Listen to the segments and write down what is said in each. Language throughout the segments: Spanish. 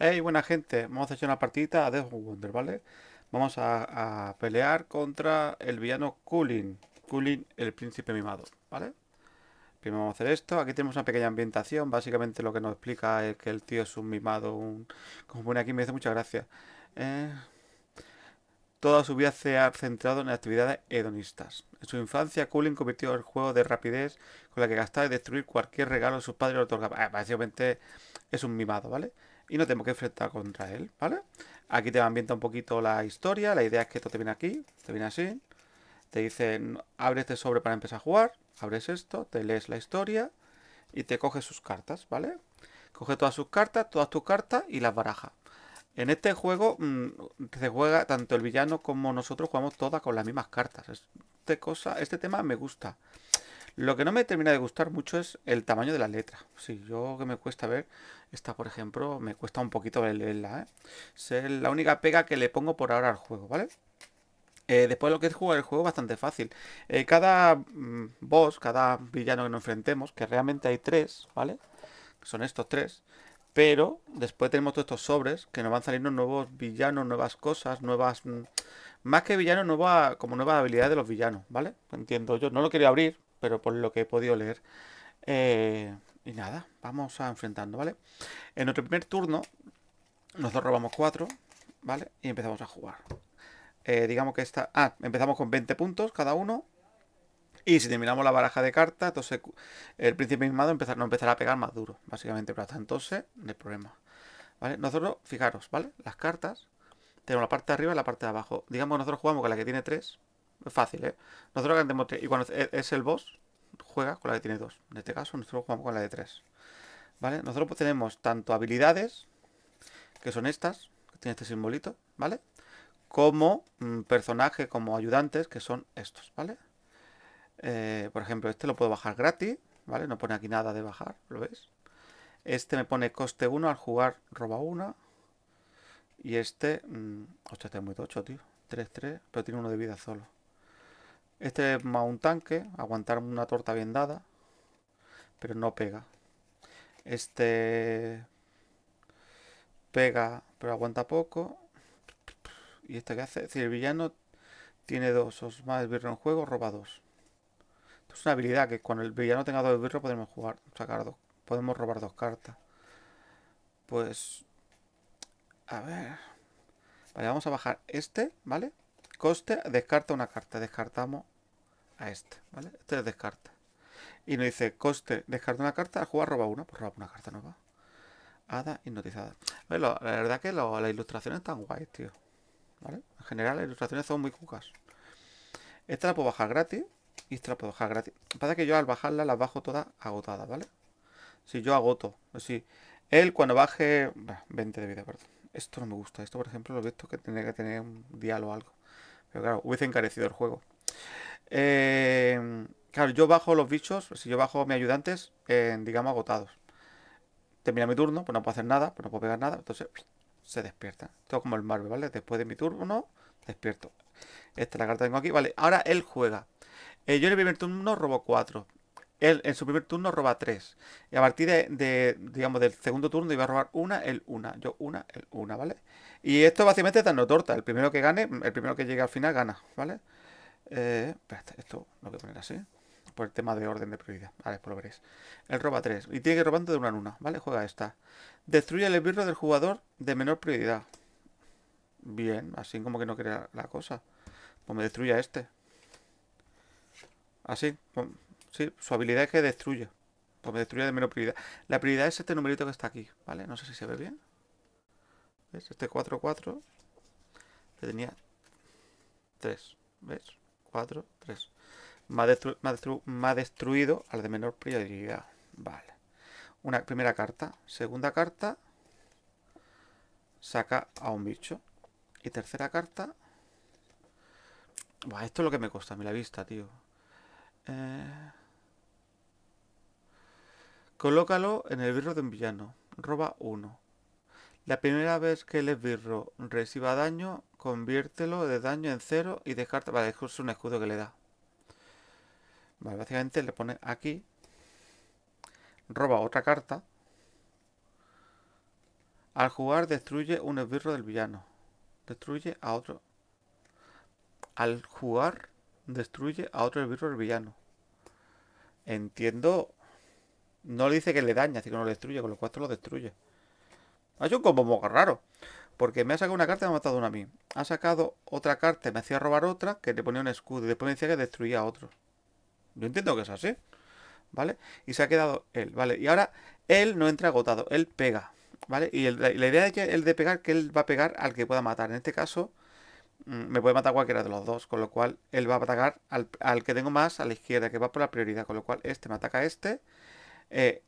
Hey, buena gente, vamos a hacer una partidita a Death Wonder, ¿vale? Vamos a, pelear contra el villano Kulin. Kulin, el príncipe mimado, ¿vale? Primero vamos a hacer esto. Aquí tenemos una pequeña ambientación. Básicamente lo que nos explica es que el tío es un mimado, un... Como pone aquí, me dice muchas gracias. Eh, toda su vida se ha centrado en actividades hedonistas. En su infancia, Kulin convirtió el juego de rapidez con la que gastaba y destruir cualquier regalo que sus padres le otorgaban. Ah, básicamente es un mimado, ¿vale? y no tengo que enfrentar contra él, ¿vale? Aquí te ambienta un poquito la historia, la idea es que esto te viene aquí, te viene así, te dicen, abre este sobre para empezar a jugar, abres esto, te lees la historia y te coges sus cartas, ¿vale? Coge todas sus cartas, todas tus cartas y las baraja. En este juego mm, se juega tanto el villano como nosotros jugamos todas con las mismas cartas. Este, cosa, este tema me gusta. Lo que no me termina de gustar mucho es el tamaño de la letra. Si sí, yo que me cuesta ver, esta por ejemplo, me cuesta un poquito leerla. ¿eh? Es la única pega que le pongo por ahora al juego, ¿vale? Eh, después lo que es jugar el juego es bastante fácil. Eh, cada mm, boss, cada villano que nos enfrentemos, que realmente hay tres, ¿vale? Son estos tres. Pero después tenemos todos estos sobres que nos van saliendo nuevos villanos, nuevas cosas, nuevas... Mm, más que villanos, nueva, como nuevas habilidades de los villanos, ¿vale? Entiendo yo. No lo quería abrir pero por lo que he podido leer. Eh, y nada, vamos a enfrentando, ¿vale? En nuestro primer turno, nosotros robamos 4, ¿vale? Y empezamos a jugar. Eh, digamos que esta... Ah, empezamos con 20 puntos cada uno. Y si terminamos la baraja de cartas, entonces el príncipe mismado empezar, empezará a pegar más duro, básicamente. Pero hasta entonces, no hay problema. ¿Vale? Nosotros, fijaros, ¿vale? Las cartas, tenemos la parte de arriba y la parte de abajo. Digamos que nosotros jugamos con la que tiene 3, fácil, ¿eh? Nosotros tenemos Y cuando es el boss, juega con la que tiene dos En este caso, nosotros jugamos con la de tres ¿Vale? Nosotros pues, tenemos tanto habilidades, que son estas, que tiene este simbolito, ¿vale? Como mm, personaje, como ayudantes, que son estos, ¿vale? Eh, por ejemplo, este lo puedo bajar gratis, ¿vale? No pone aquí nada de bajar, ¿lo ves? Este me pone coste 1 al jugar roba 1. Y este... Mm, hostia, este es muy tocho, tío. 3-3, pero tiene uno de vida solo. Este es más un tanque, aguantar una torta bien dada, pero no pega. Este pega, pero aguanta poco. ¿Y este qué hace? Si el villano tiene dos, o más el en juego, roba dos. es una habilidad que cuando el villano tenga dos birros podemos jugar, sacar dos, podemos robar dos cartas. Pues... A ver... Vale, vamos a bajar este, ¿vale? coste, descarta una carta. Descartamos a este, ¿vale? Este es descarta. Y nos dice coste, descarta una carta, al jugar roba una, pues roba una carta nueva. Hada hipnotizada. la verdad que las ilustraciones están guay, tío. ¿Vale? En general las ilustraciones son muy cucas. Esta la puedo bajar gratis. Y esta la puedo bajar gratis. Lo que pasa que yo al bajarla las bajo todas agotadas, ¿vale? Si yo agoto. Si él cuando baje... 20 de vida, perdón. Esto no me gusta. Esto, por ejemplo, lo visto que tiene que tener un diálogo o algo claro, hubiese encarecido el juego. Eh, claro, yo bajo los bichos, si yo bajo a mis ayudantes, eh, digamos, agotados. Termina mi turno, pues no puedo hacer nada, pues no puedo pegar nada, entonces se despierta Todo como el Marvel, ¿vale? Después de mi turno, despierto. Esta es la carta tengo aquí. Vale, ahora él juega. Eh, yo en el primer turno robo 4. Él en su primer turno roba 3. Y a partir de, digamos, del segundo turno iba a robar una, él una. Yo una, él una, ¿vale? vale y esto básicamente es no torta. El primero que gane, el primero que llegue al final gana, ¿vale? Eh, esto lo voy a poner así. Por el tema de orden de prioridad. Vale, por pues lo veréis. El roba 3. Y tiene que ir robando de una en una, ¿vale? Juega esta. Destruye el esbirro del jugador de menor prioridad. Bien, así como que no crea la cosa. Pues me destruye a este. Así. sí, su habilidad es que destruye. Pues me destruye de menor prioridad. La prioridad es este numerito que está aquí, ¿vale? No sé si se ve bien. ¿Ves? Este 4, 4 que tenía 3. ¿Ves? 4, 3. Me destruido al de menor prioridad. Vale. Una primera carta. Segunda carta. Saca a un bicho. Y tercera carta. esto es lo que me cuesta a mí la vista, tío. Eh... Colócalo en el birro de un villano. Roba 1. La primera vez que el esbirro reciba daño, conviértelo de daño en cero y descarta... Vale, es un escudo que le da. Vale, básicamente le pone aquí. Roba otra carta. Al jugar destruye un esbirro del villano. Destruye a otro. Al jugar destruye a otro esbirro del villano. Entiendo. No le dice que le daña, sino que no lo destruye, con los cuatro lo destruye. Ha un combo muy raro. Porque me ha sacado una carta y me ha matado una a mí. Ha sacado otra carta y me hacía robar otra que le ponía un escudo. Y después decía que destruía a otro. Yo entiendo que es así. ¿Vale? Y se ha quedado él, ¿vale? Y ahora él no entra agotado, él pega. ¿Vale? Y la idea es que él de pegar, que él va a pegar al que pueda matar. En este caso, mm, me puede matar cualquiera de los dos, con lo cual él va a atacar al, al que tengo más a la izquierda, que va por la prioridad, con lo cual este me ataca a este. Eh,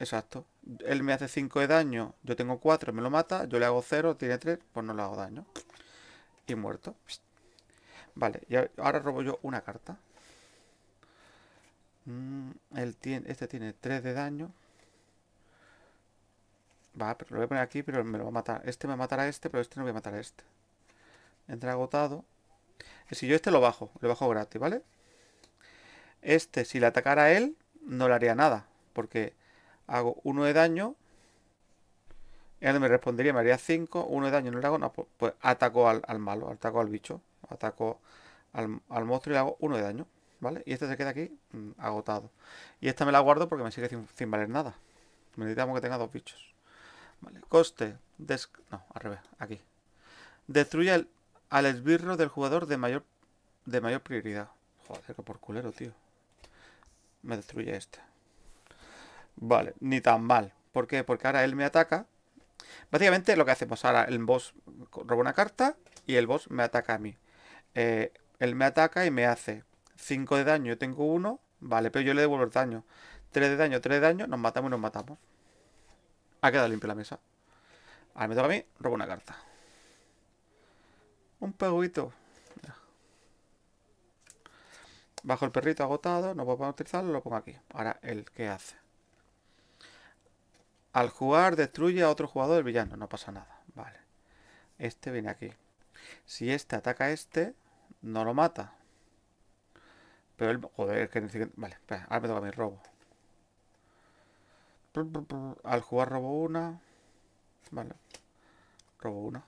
Exacto. Él me hace 5 de daño, yo tengo 4, me lo mata, yo le hago 0, tiene 3, pues no le hago daño. Y muerto. Vale, y ahora robo yo una carta. Mm, él tiene, este tiene 3 de daño. Va, pero lo voy a poner aquí, pero me lo va a matar. Este me matará a este, pero este no voy a matar a este. Entra agotado. Eh, si yo este lo bajo, lo bajo gratis, ¿vale? Este, si le atacara a él, no le haría nada. Porque hago uno de daño. Él me respondería, me haría 5, 1 de daño, no le hago, pues, pues, ataco al, malo, ataco al bicho, ataco al, monstruo y le hago uno de daño, ¿vale? Y este se queda aquí mm, agotado. Y esta me la guardo porque me sigue sin, valer nada. Necesitamos que tenga dos bichos. Vale, coste, no, al revés, aquí. Destruye al esbirro del jugador de mayor, de mayor prioridad. Joder, que por culero, tío. Me destruye este. Vale, ni tan mal. ¿Por qué? Porque ahora él me ataca. Básicamente lo que hacemos ahora, el boss roba una carta y el boss me ataca a mí. Eh, él me ataca y me hace 5 de daño, yo tengo uno vale, pero yo le devuelvo el daño. 3 de daño, 3 de daño, nos matamos y nos matamos. Ha quedado limpia la mesa. Ahora me toca a mí, robo una carta. Un peguito Bajo el perrito agotado, no puedo utilizarlo, lo pongo aquí. Ahora, ¿el qué hace? Al jugar destruye a otro jugador el villano. No pasa nada. Vale. Este viene aquí. Si este ataca a este, no lo mata. Pero el... Joder, que... Vale, espera. Ahora me toca mi robo. Al jugar robo una. Vale. Robo una.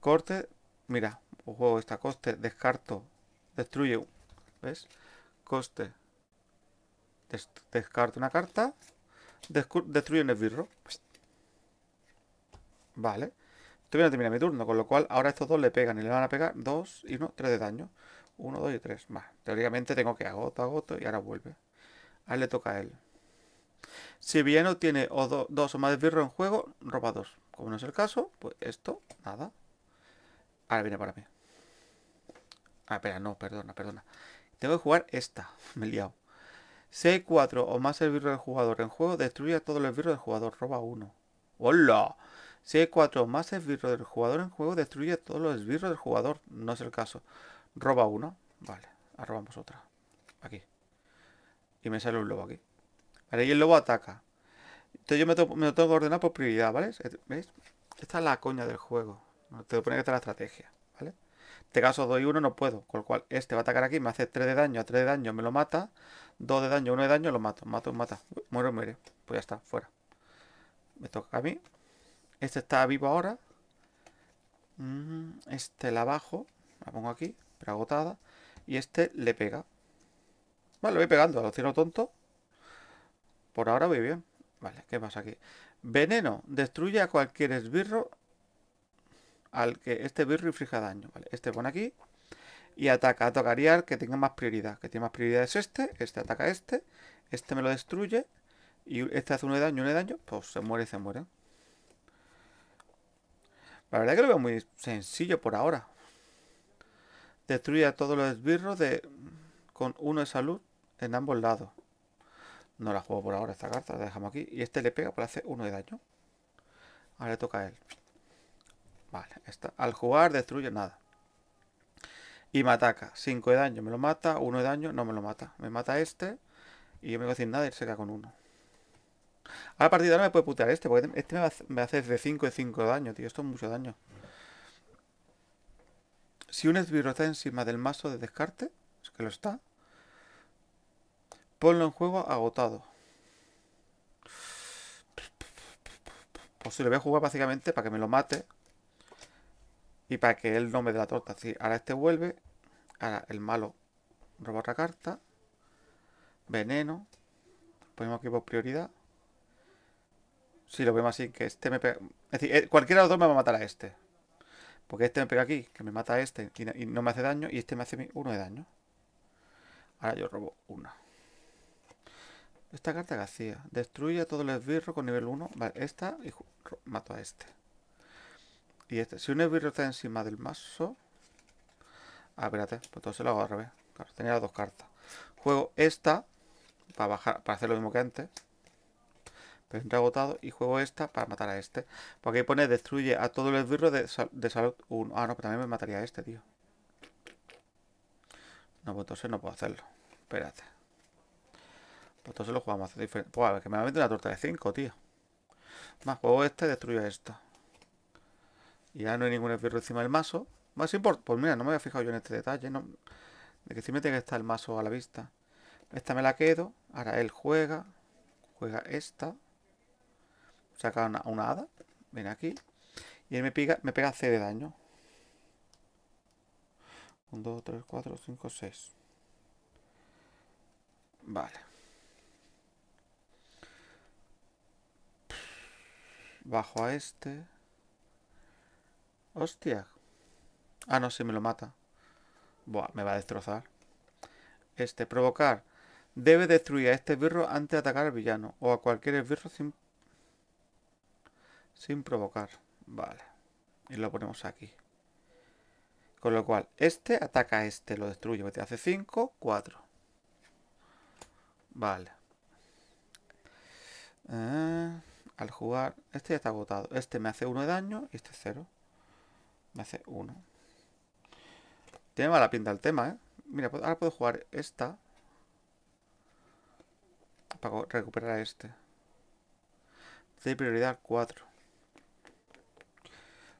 Corte. Mira, juego esta. Coste, descarto. Destruye. ¿Ves? Coste. descarto una carta. Destruyen el birro. Pues, vale. tuvieron a terminar mi turno, con lo cual ahora estos dos le pegan y le van a pegar 2 y 1, 3 de daño. 1, 2 y 3. Más. Teóricamente tengo que agotar agoto y ahora vuelve. ahí le toca a él. Si bien no tiene o dos o más de birro en juego, roba dos. Como no es el caso, pues esto, nada. Ahora viene para mí. Ah, espera, no, perdona, perdona. Tengo que jugar esta. Me he liado. Si 4 cuatro o más esbirros del jugador en juego, destruye a todos los esbirros del jugador, roba uno. ¡Hola! Si 6-4 cuatro o más esbirros del jugador en juego, destruye a todos los esbirros del jugador. No es el caso. Roba uno. Vale, arrobamos otra. Aquí. Y me sale un lobo aquí. Vale, y el lobo ataca. Entonces yo me, tengo que ordenar por prioridad, ¿vale? ¿Veis? Esta es la coña del juego. Te pone que está la estrategia, ¿vale? En este caso doy uno, no puedo. Con lo cual, este va a atacar aquí, me hace 3 de daño, a 3 de daño me lo mata. Dos de daño, uno de daño, lo mato, mato, mata. Muero, muere. Pues ya está, fuera. Me toca a mí. Este está vivo ahora. Mm, este la bajo. La pongo aquí, pero agotada. Y este le pega. Vale, lo voy pegando al los tonto. Por ahora voy bien. Vale, ¿qué pasa aquí? Veneno. Destruye a cualquier esbirro al que este esbirro inflige daño. Vale, este pone aquí y ataca, a tocariar que tenga más prioridad. Que tiene más prioridad es este, este ataca este, este me lo destruye y este hace uno de daño, uno de daño, pues se muere, se muere. La verdad es que lo veo muy sencillo por ahora. Destruye a todos los esbirros de, con uno de salud en ambos lados. No la juego por ahora esta carta, la dejamos aquí. Y este le pega, por hacer uno de daño. Ahora le toca a él. Vale, esta, al jugar destruye nada. Y me ataca. 5 de daño, me lo mata. 1 de daño, no me lo mata. Me mata este. Y yo me voy a decir nada y se queda con 1. a partir de ahora me puede putear este, porque este me hace de 5 de 5 de daño, tío. Esto es mucho daño. Si un esbirro está encima del mazo de descarte, es que lo está, ponlo en juego agotado. Pues si lo voy a jugar básicamente para que me lo mate. Y para que él no me dé la torta. ahora este vuelve. Ahora el malo roba otra carta. Veneno. Ponemos aquí por prioridad. Si lo vemos así, que este me pega. Es decir, eh, cualquiera de los dos me va a matar a este. Porque este me pega aquí, que me mata a este y no me hace daño. Y este me hace uno de daño. Ahora yo robo una. Esta carta que hacía. Destruye a todo el esbirro con nivel 1. Vale, esta y mato a este. Y este, si un esbirro está encima del mazo... Ah, espérate, pues entonces lo hago al revés. tenía dos cartas. Juego esta para bajar, para hacer lo mismo que antes. Pero entra agotado y juego esta para matar a este. Porque ahí pone destruye a todo el esbirro de, salud 1. Ah, no, pero pues también me mataría a este, tío. No, pues entonces no puedo hacerlo. Espérate. Pues entonces lo jugamos a diferente. Pues a ver, que me va a meter una torta de 5, tío. Más, juego este, destruyo esta. Y ya no hay ningún esbirro encima del mazo. Más pues mira, no me había fijado yo en este detalle, ¿no? De que siempre me el mazo a la vista. Esta me la quedo. Ahora él juega. Juega esta. Saca una, una hada. Viene aquí. Y él me me pega C de daño. 1, 2, 3, 4, 5, 6. Vale. Bajo a este. Hostia. Ah, no, si me lo mata. Buah, me va a destrozar. Este, provocar. Debe destruir a este birro antes de atacar al villano. O a cualquier esbirro sin... Sin provocar. Vale. Y lo ponemos aquí. Con lo cual, este ataca a este. Lo destruye. Te hace 5, 4. Vale. Eh, al jugar... Este ya está agotado. Este me hace 1 de daño y este 0. Me hace uno. Tiene mala pinta el tema, ¿eh? Mira, pues, ahora puedo jugar esta. Para recuperar a este. De prioridad 4.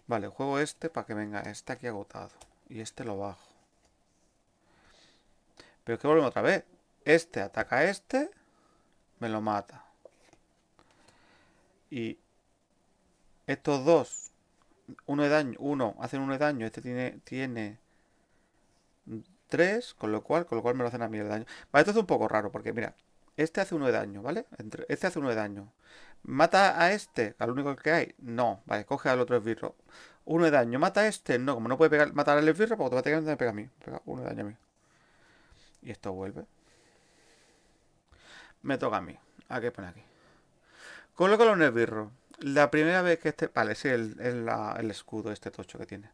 Vale, juego este para que venga este aquí agotado. Y este lo bajo. Pero que volvemos otra vez. Este ataca a este. Me lo mata. Y estos dos uno de daño, uno, hacen uno de daño, este tiene, tiene 3, con lo cual, con lo cual me lo hacen a mí el daño. Vale, esto es un poco raro, porque mira, este hace uno de daño, ¿vale? este hace uno de daño. ¿Mata a este? ¿Al único que hay? No, vale, coge al otro esbirro. Uno de daño, ¿mata a este? No, como no puede pegar, matar al esbirro, Porque automáticamente me pega a mí. Pega de daño a mí. Y esto vuelve. Me toca a mí. ¿A qué pone aquí? Colócalo los esbirro. La primera vez que este... Vale, sí, el, el, escudo, este tocho que tiene.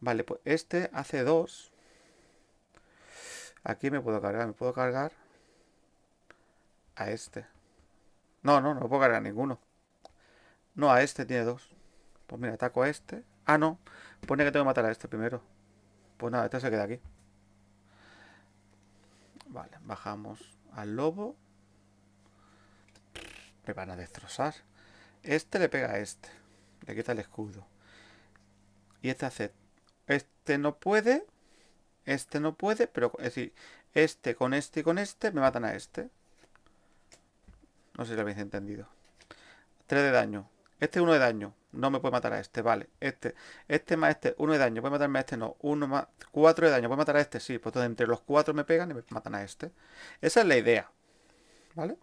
Vale, pues este hace dos. Aquí me puedo cargar, me puedo cargar a este. No, no, no puedo cargar a ninguno. No, a este tiene dos. Pues mira, ataco a este. Ah, no. Pone que tengo que matar a este primero. Pues nada, este se queda aquí. Vale, bajamos al lobo. Me van a destrozar. Este le pega a este. Le quita el escudo. Y este hace... Este no puede. Este no puede, pero... Es decir, este con este y con este me matan a este. No sé si lo habéis entendido. 3 de daño. Este 1 de daño. No me puede matar a este, vale. Este, este más este, uno de daño. Puede matarme a este, no. uno más 4 de daño. Puede matar a este, sí. Pues entonces entre los 4 me pegan y me matan a este. Esa es la idea. ¿Vale?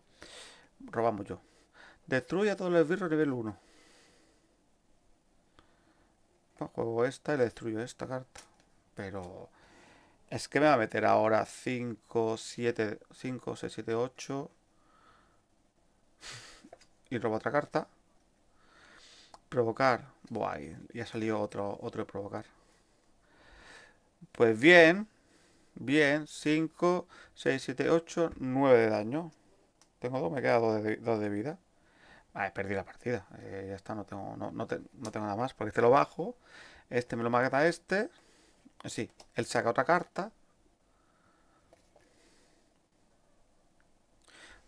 Robamos yo. Destruye a todos los esbirros nivel 1. juego esta y le destruyo esta carta. Pero es que me va a meter ahora 5, 7, 5, 6, 7, 8. Y robo otra carta. Provocar. Buah, ya salió otro, otro de provocar. Pues bien. Bien. 5, 6, 7, 8, 9 de daño. Tengo 2, me queda 2 de vida. Ah, perdí la partida. Eh, ya está, no tengo, no, no, tengo nada más. Porque este lo bajo. Este me lo mata este. Sí, él saca otra carta.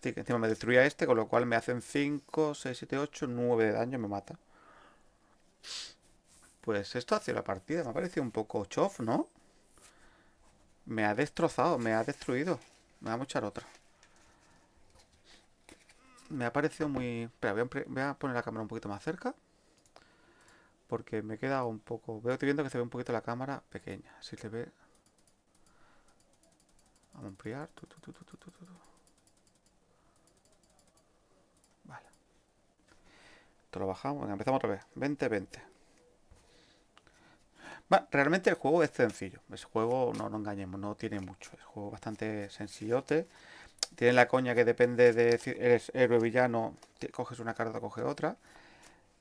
Sí, que encima me destruye a este, con lo cual me hacen 5, 6, 7, 8, 9 de daño, y me mata. Pues esto hace la partida, me ha parecido un poco chof, ¿no? Me ha destrozado, me ha destruido. Me va a echar otra me ha parecido muy... Espera, voy a, poner la cámara un poquito más cerca. Porque me queda un poco... Veo, que viendo que se ve un poquito la cámara pequeña. Si se ve... Vamos a ampliar. vale. Esto lo bajamos. empezamos otra vez. 20-20. realmente el juego es sencillo. Ese juego, no nos engañemos, no tiene mucho. Es un juego bastante sencillote tiene la coña que depende de si eres héroe villano, coges una carta, coges otra.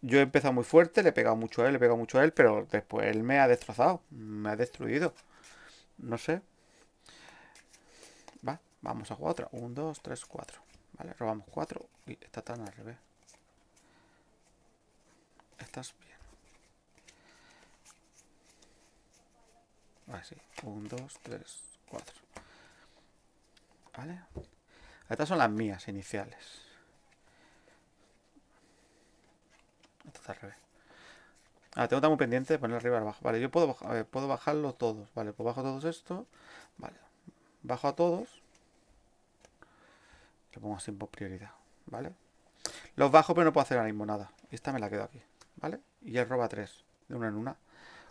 Yo he empezado muy fuerte, le he pegado mucho a él, le he pegado mucho a él, pero después él me ha destrozado, me ha destruido. No sé. Va, vamos a jugar otra. 1, 2, 3, 4. Vale, robamos cuatro y está tan al revés. Estás bien. Así. 1, 2, 3, 4. ¿Vale? Estas son las mías iniciales. Esto está al revés. Ah, tengo muy pendiente de poner arriba abajo. Vale, yo puedo, eh, puedo bajarlo todos. Vale, pues bajo todos estos. Vale, bajo a todos. Lo pongo así por prioridad. Vale. Los bajo, pero no puedo hacer ahora mismo nada. Esta me la quedo aquí. Vale. Y él roba tres. De una en una.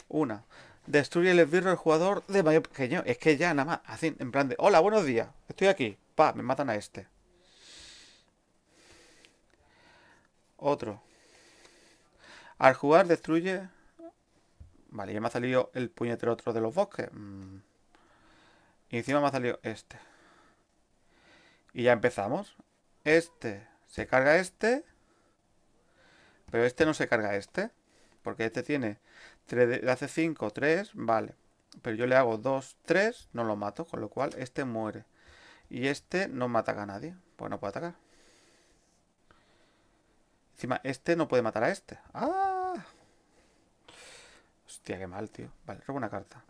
Una. Destruye el esbirro del jugador de mayor pequeño. Es que ya nada más. Así, en plan de. Hola, buenos días. Estoy aquí. Pa, me matan a este. Otro. Al jugar destruye... Vale, ya me ha salido el puñetero otro de los bosques. Mm. Y encima me ha salido este. Y ya empezamos. Este se carga este. Pero este no se carga este. Porque este tiene... 3, hace 5, 3, vale. Pero yo le hago 2, 3, no lo mato, con lo cual este muere. Y este no me ataca a nadie. Pues no puede atacar. Encima, este no puede matar a este. ¡Ah! Hostia, qué mal, tío. Vale, robo una carta.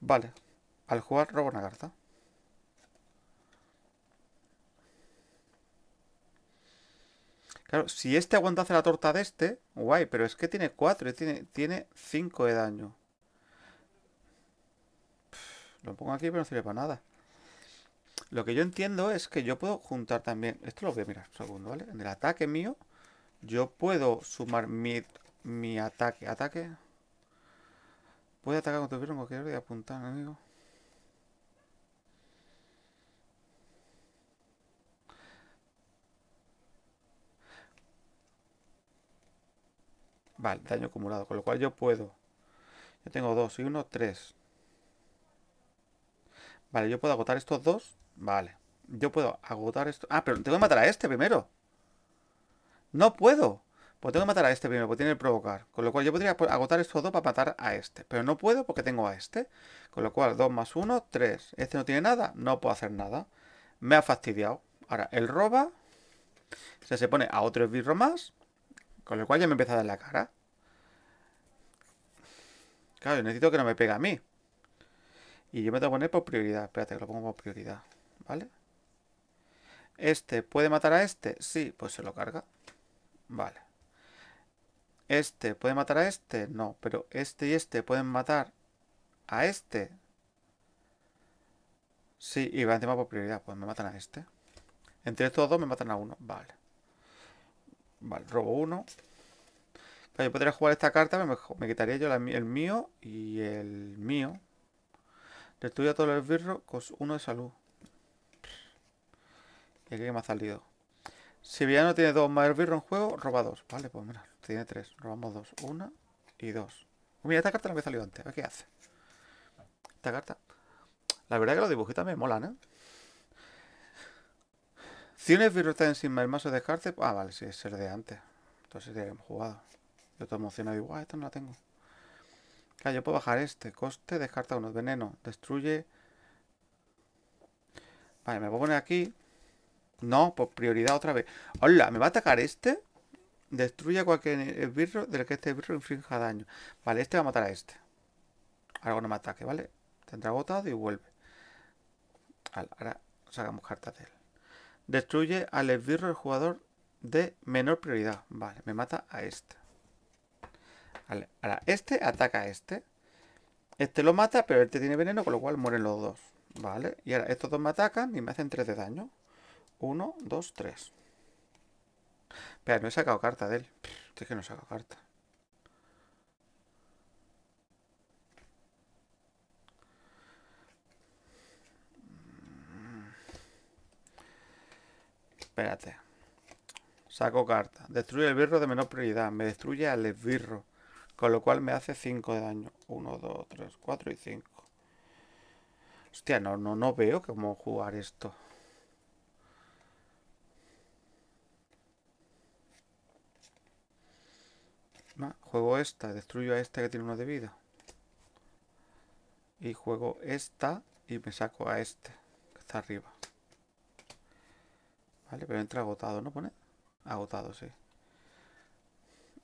Vale. Al jugar, robo una carta. Claro, si este aguanta hacer la torta de este, guay, pero es que tiene 4 tiene, tiene 5 de daño. lo pongo aquí, pero no sirve para nada. Lo que yo entiendo es que yo puedo juntar también... Esto lo voy a mirar un segundo, ¿vale? En el ataque mío, yo puedo sumar mi, mi ataque. ¿Ataque? puedo atacar con tu en cualquier ir y apuntar amigo. Vale, daño acumulado. Con lo cual yo puedo... Yo tengo dos y uno, tres. Vale, yo puedo agotar estos dos Vale. Yo puedo agotar esto. Ah, pero tengo que matar a este primero. No puedo. Pues tengo que matar a este primero, porque tiene el provocar. Con lo cual yo podría agotar esto dos para matar a este. Pero no puedo porque tengo a este. Con lo cual 2 más 1, 3. Este no tiene nada, no puedo hacer nada. Me ha fastidiado. Ahora, él roba. O sea, se pone a otro esbirro más. Con lo cual ya me empieza a dar la cara. Claro, yo necesito que no me pegue a mí. Y yo me tengo que poner por prioridad. Espérate, que lo pongo por prioridad. ¿Vale? ¿Este puede matar a este? Sí, pues se lo carga. Vale. ¿Este puede matar a este? No, pero este y este pueden matar a este. Sí, y va encima por prioridad. Pues me matan a este. Entre estos dos me matan a uno. Vale. Vale, robo uno. yo podría jugar esta carta, me, me quitaría yo el mío y el mío. destruyo a todos los birros con uno de salud. ¿Y aquí qué me ha salido? Si Villano tiene dos más en juego, roba dos. Vale, pues mira, tiene tres. Robamos dos. Una y dos. Pues mira, esta carta no me salió antes. A ver qué hace. Esta carta. La verdad es que los dibujitos me molan, ¿eh? Si un esbirro está encima del más de descarte... Ah, vale, sí, es el de antes. Entonces ya hemos jugado. Yo estoy emocionado y digo, ah, esta no la tengo. Claro, yo puedo bajar este. Coste, descarta uno. Veneno, destruye... Vale, me voy a poner aquí no, por prioridad otra vez. Hola, ¿me va a atacar este? Destruye a cualquier esbirro del que este esbirro infrinja daño. Vale, este va a matar a este. Algo no me ataque, ¿vale? Tendrá agotado y vuelve. ahora sacamos cartas de él. Destruye al esbirro del jugador de menor prioridad. Vale, me mata a este. Vale, ahora este ataca a este. Este lo mata, pero este tiene veneno, con lo cual mueren los dos. Vale, y ahora estos dos me atacan y me hacen 3 de daño. 1, 2, 3. Espera, no he sacado carta de él. Es que no he sacado carta. Espérate. Saco carta. Destruye el birro de menor prioridad. Me destruye al esbirro. Con lo cual me hace 5 de daño. 1, 2, 3, 4 y 5. Hostia, no, no, no veo cómo jugar esto. Juego esta, destruyo a esta que tiene uno de vida. Y juego esta y me saco a este, que está arriba. Vale, pero entra agotado, ¿no pone? Agotado, sí.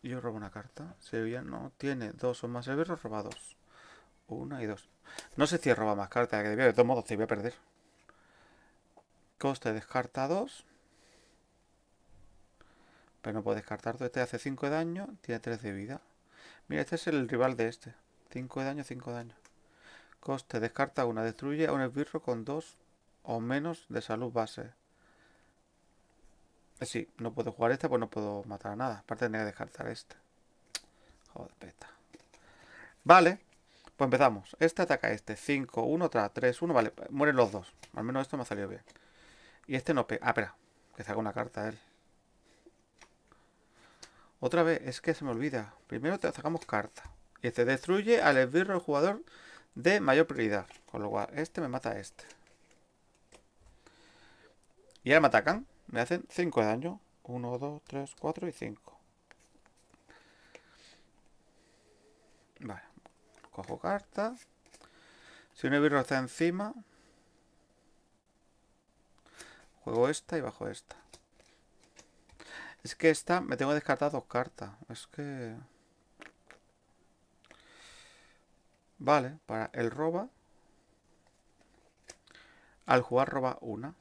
yo robo una carta. Sevilla no tiene dos o más severos robados. Una y dos. No sé si roba más cartas, que de todos modos te voy a perder. Coste descarta dos. Pero no puedo descartarlo. Este hace 5 de daño, tiene 3 de vida. Mira, este es el rival de este. 5 de daño, 5 de daño. Coste, descarta una, destruye a un esbirro con 2 o menos de salud base. Eh, sí, no puedo jugar este, pues no puedo matar a nada. Aparte tenía que descartar este. Joder, peta. Vale, pues empezamos. Este ataca a este. 5, 1, 3, 1. Vale, mueren los dos. Al menos esto me ha salido bien. Y este no pega. Ah, espera, que saca una carta él. Otra vez, es que se me olvida. Primero te sacamos carta. Y este destruye al esbirro el jugador de mayor prioridad. Con lo cual, este me mata a este. Y ahora me atacan. Me hacen 5 de daño. 1, 2, 3, 4 y 5. Vale. Cojo carta. Si un esbirro está encima... Juego esta y bajo esta. Es que esta me tengo descartado dos cartas. Es que... Vale, para el roba. Al jugar roba una.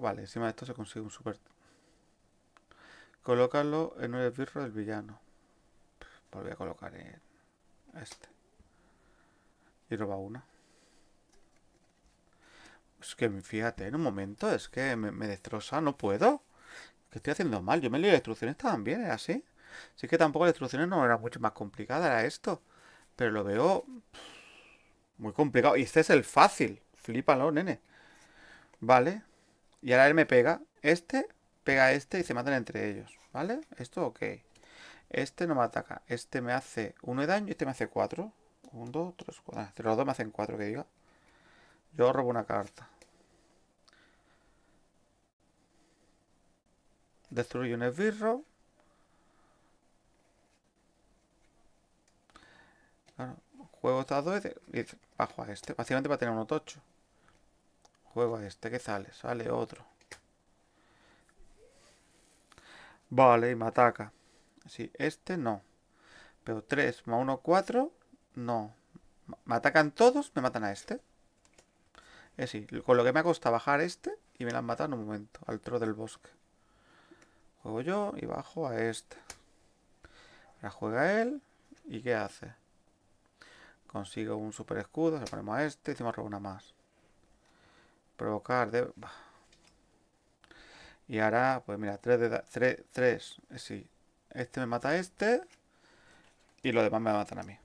vale, encima de esto se consigue un super... Colócalo en el esbirro del villano. Pues voy a colocar en este. Y roba una. Es que fíjate, en un momento es que me, destroza, no puedo. Que estoy haciendo mal. Yo me leí las instrucciones también, ¿es ¿eh? así. Así que tampoco las instrucciones no eran mucho más complicadas, era esto. Pero lo veo muy complicado. Y este es el fácil. Flipalo, nene. Vale. Y ahora él me pega. Este pega a este y se matan entre ellos. ¿Vale? Esto ok. Este no me ataca. Este me hace Uno de daño y este me hace cuatro 1, dos, tres, cuatro, ah, los dos me hacen cuatro, que diga. Yo robo una carta. destruye un esbirro. juego estas dos y bajo a este. Básicamente para tener un tocho. Juego a este, ¿Qué sale? Sale otro. Vale, y me ataca. Sí, este no. Pero 3 más 1, 4. No. Me atacan todos, me matan a este. Es decir, con lo que me ha costado bajar este y me la han matado en un momento, al tro del bosque. Juego yo y bajo a este. Ahora juega él. ¿Y qué hace? Consigo un super escudo, se ponemos a este, hicimos roba una más. Provocar de... Y ahora, pues mira, 3 de 3, 3, eh, sí. Este me mata a este y los demás me matan a mí.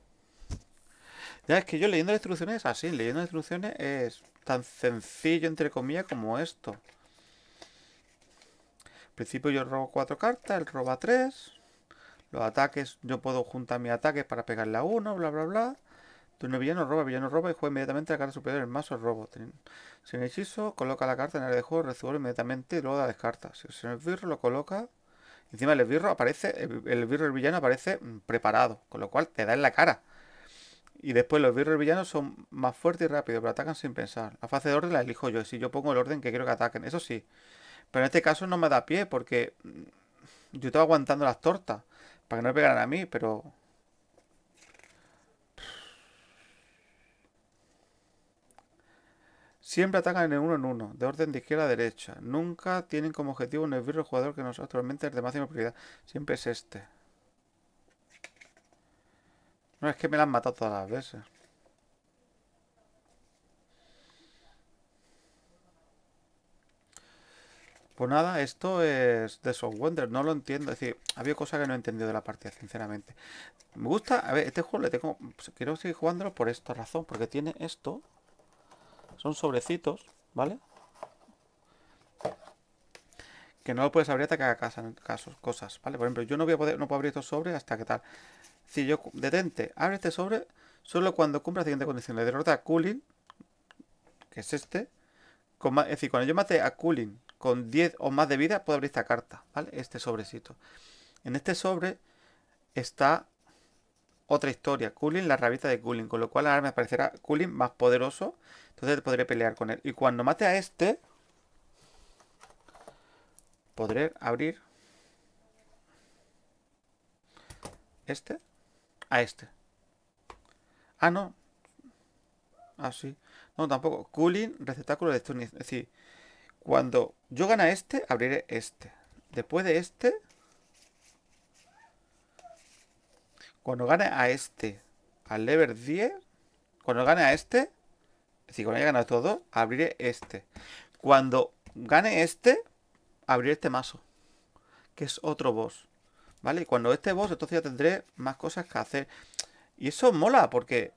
Ya es que yo leyendo las instrucciones así, leyendo las instrucciones es tan sencillo, entre comillas, como esto principio yo robo cuatro cartas, él roba tres. Los ataques, yo puedo juntar mis ataques para pegarle a uno, bla, bla, bla. no villano roba, villano roba y juega inmediatamente la carta superior del mazo robo. Si hechizo, coloca la carta en el área de juego, resuelve inmediatamente y luego la descarta. Si es el lo coloca. Encima el birro aparece, el, el villano aparece mm, preparado, con lo cual te da en la cara. Y después los birros villanos son más fuertes y rápidos, pero atacan sin pensar. La fase de orden la elijo yo, si yo pongo el orden que quiero que ataquen. Eso sí, pero en este caso no me da pie porque mm, yo estaba aguantando las tortas para que no me pegaran a mí, pero... Siempre atacan en uno en uno, de orden de izquierda a derecha. Nunca tienen como objetivo un esbirro jugador que nos actualmente el de máxima prioridad. Siempre es este. No es que me la han matado todas las veces. Pues nada, esto es de Soft Wonder, no lo entiendo. Es decir, había cosas que no he entendido de la partida, sinceramente. Me gusta, a ver, este juego le tengo. Pues, quiero seguir jugándolo por esta razón, porque tiene esto. Son sobrecitos, ¿vale? Que no lo puedes abrir hasta que haga casos, cosas, ¿vale? Por ejemplo, yo no voy a poder, no puedo abrir estos sobres hasta que tal. Si yo, detente, abre este sobre solo cuando cumpla la siguiente condición. Le derrota a Cooling, que es este. es decir, cuando yo mate a Cooling con 10 o más de vida puedo abrir esta carta, ¿vale? Este sobrecito. En este sobre está otra historia, cooling la rabita de cooling. con lo cual ahora me aparecerá Cooling más poderoso, entonces podré pelear con él. Y cuando mate a este, podré abrir este a este. Ah, no. Ah, sí. No, tampoco. Cooling, receptáculo de Stunis. Es decir, cuando yo a este, abriré este. Después de este... Cuando gane a este, al level 10, cuando gane a este, si cuando haya ganado estos abriré este. Cuando gane este, abriré este mazo, que es otro boss. ¿Vale? Y cuando este boss, entonces ya tendré más cosas que hacer. Y eso mola, porque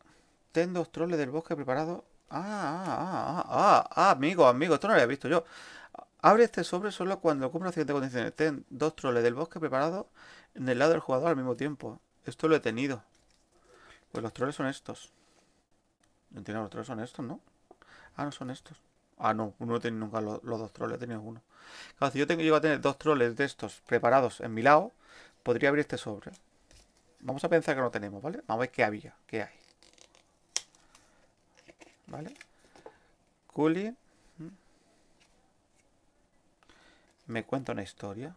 Tengo dos troles del bosque preparados Ah, ah, ah, ah, amigo, amigo, esto no lo había visto yo. Abre este sobre solo cuando cumpla ciertas condiciones. Ten dos troles del bosque preparados en el lado del jugador al mismo tiempo. Esto lo he tenido. Pues los troles son estos. No entiendo, los troles son estos, ¿no? Ah, no son estos. Ah, no, uno no tiene nunca los, dos troles, he tenido uno. Claro, si yo tengo, llego a tener dos troles de estos preparados en mi lado, podría abrir este sobre. Vamos a pensar que no tenemos, ¿vale? Vamos a ver qué había, qué hay. ¿Vale? Coolie. Me cuenta una historia.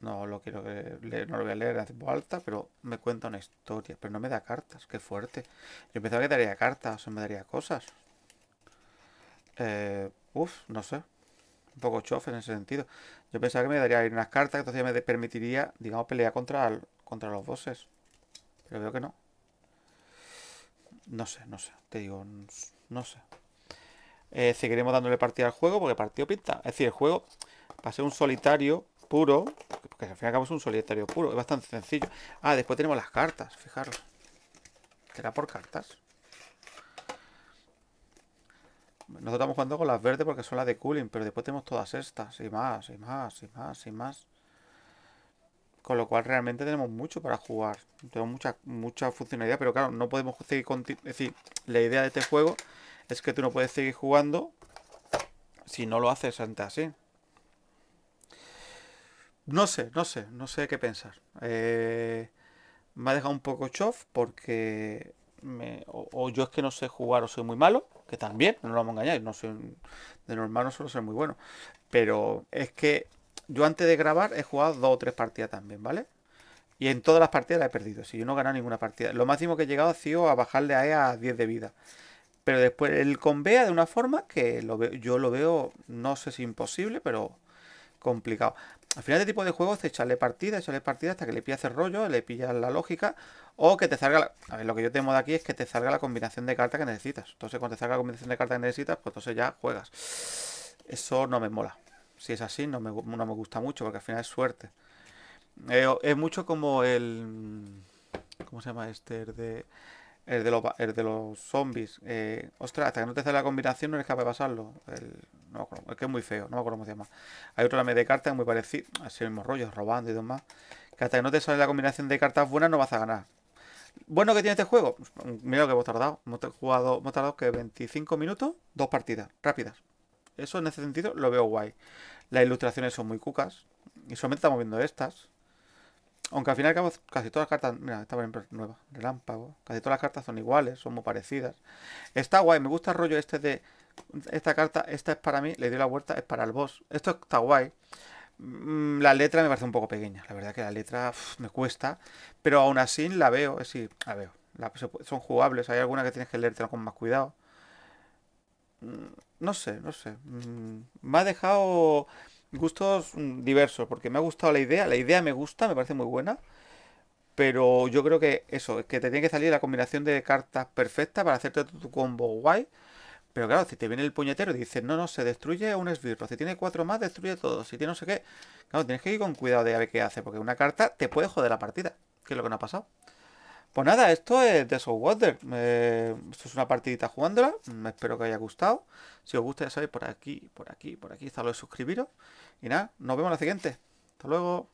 No lo quiero eh, leer, no lo voy a leer en voz alta, pero me cuenta una historia. Pero no me da cartas, qué fuerte. Yo pensaba que daría cartas o me daría cosas. Eh, uf, no sé. Un poco chofe en ese sentido. Yo pensaba que me daría unas cartas, que entonces me permitiría, digamos, pelear contra, contra los bosses. Pero veo que no. No sé, no sé. Te digo, no sé. Eh, seguiremos dándole partida al juego porque partido pinta. Es decir, el juego, va a ser un solitario puro, porque al fin y al cabo es un solitario puro, es bastante sencillo. Ah, después tenemos las cartas, fijaros. ¿Será por cartas? Nosotros estamos jugando con las verdes porque son las de cooling, pero después tenemos todas estas, y más, y más, y más, y más. Con lo cual realmente tenemos mucho para jugar. Tenemos mucha, mucha funcionalidad, pero claro, no podemos seguir con... Es decir, la idea de este juego es que tú no puedes seguir jugando si no lo haces antes así. No sé, no sé, no sé qué pensar. Eh, me ha dejado un poco chof porque o, yo es que no sé jugar o soy muy malo, que también, no lo vamos a engañar, no de normal no suelo ser muy bueno, pero es que yo antes de grabar he jugado dos o tres partidas también, ¿vale? Y en todas las partidas las he perdido. Si yo no he ganado ninguna partida. Lo máximo que he llegado ha sido a bajarle a E a 10 de vida. Pero después el convea de una forma que yo lo veo, no sé si imposible, pero complicado. Al final este tipo de juegos es echarle partida, echarle partida hasta que le pillas el rollo, le pillas la lógica o que te salga A ver, lo que yo tengo de aquí es que te salga la combinación de cartas que necesitas. Entonces cuando te salga la combinación de cartas que necesitas, pues entonces ya juegas. Eso no me mola si es así, no me, no me gusta mucho, porque al final es suerte. Eh, es mucho como el. Mm, ¿Cómo se llama este? El de, de, los, zombies. Eh, ostras, hasta que no te sale la combinación no eres capaz de pasarlo. El, que es muy feo, no me acuerdo cómo se llama. Hay otro también de cartas muy parecido, así el mismo rollo, robando y demás. Que hasta que no te sale la combinación de cartas buenas no vas a ganar. Bueno que tiene este juego. Pues, mm, mira lo que hemos tardado. Hemos jugado, hemos tardado que 25 minutos, dos partidas rápidas. Eso en ese sentido lo veo guay. Las ilustraciones son muy cucas. Y solamente estamos viendo estas. Aunque al final casi todas las cartas. Mira, esta es nueva. Relámpago. Casi todas las cartas son iguales, son muy parecidas. Está guay, me gusta el rollo este de. Esta carta, esta es para mí, le dio la vuelta, es para el boss. Esto está guay. Mm, la letra me parece un poco pequeña. La verdad que la letra me cuesta. Pero aún así la veo. Es la veo. son jugables. Hay alguna que tienes que leerte con más cuidado no sé, no sé. Mm, me ha dejado gustos mm, diversos, porque me ha gustado la idea, la idea me gusta, me parece muy buena, pero yo creo que eso, es que te tiene que salir la combinación de cartas perfecta para hacerte tu combo guay. Pero claro, si te viene el puñetero y dices, no, no, se destruye un esbirro. Si tiene cuatro más, destruye todo. Si tiene no sé qué. Claro, tienes que ir con cuidado de a ver qué hace, porque una carta te puede joder la partida, que es lo que no ha pasado. Pues nada, esto es The Soul Water. Eh, esto es una partidita jugándola. Espero que haya gustado. Si os gusta, ya sabéis, por aquí, por aquí, por aquí está suscribiros. Y nada, nos vemos en la siguiente. Hasta luego.